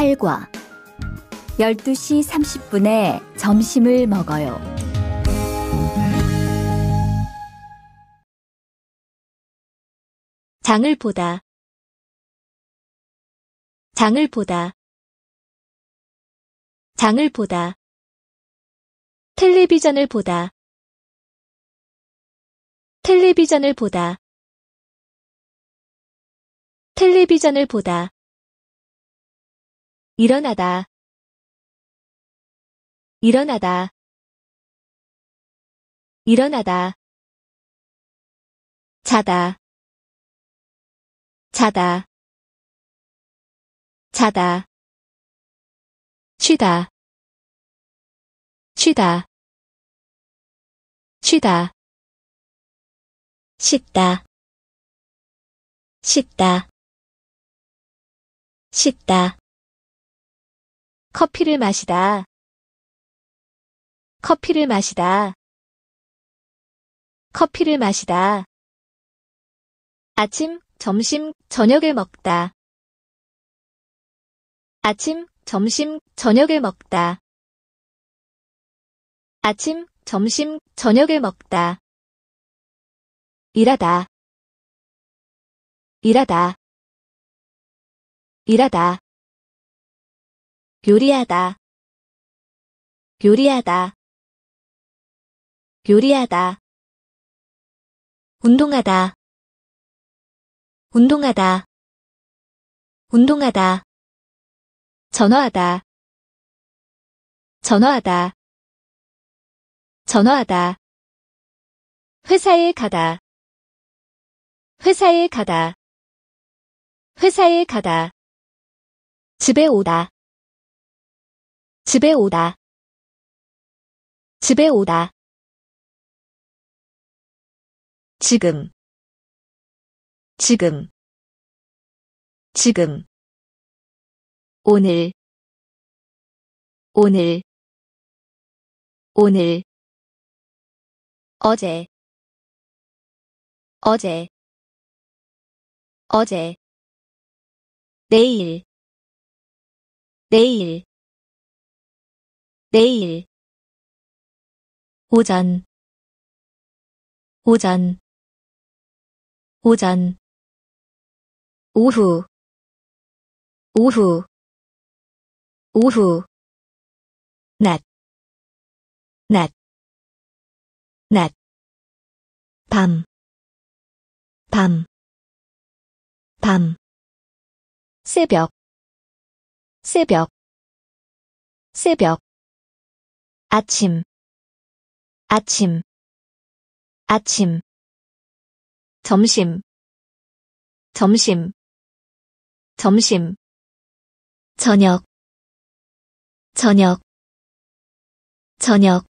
칼과 12시 30분에 점심을 먹어요. 장을 보다 장을 보다 장을 보다 텔레비전을 보다 텔레비전을 보다 텔레비전을 보다 일어나다 일어나다 일어나다 자다 자다 자다 쉬다쉬다쉬다 씻다 씻다 씻다 커피를 마시다. 커피를 마시다. 커피를 마시다. 아침, 점심, 저녁을 먹다. 아침, 점심, 저녁을 먹다. 아침, 점심, 저녁을 먹다. 일하다. 일하다. 일하다. 요리하다 요리하다 요리하다 운동하다 운동하다 운동하다 전화하다 전화하다 전화하다 회사에 가다 회사에 가다 회사에 가다 집에 오다 집에 오다. 집에 오다. 지금. 지금. 지금. 오늘. 오늘. 오늘. 어제. 어제. 어제. 내일. 내일. 내일 오전 오전 오전 오후 오후 오후 낮, 낮, 낮, 밤, 밤, 밤, 새벽, 새벽, 새벽, 아침 아침 아침 점심 점심 점심 저녁 저녁 저녁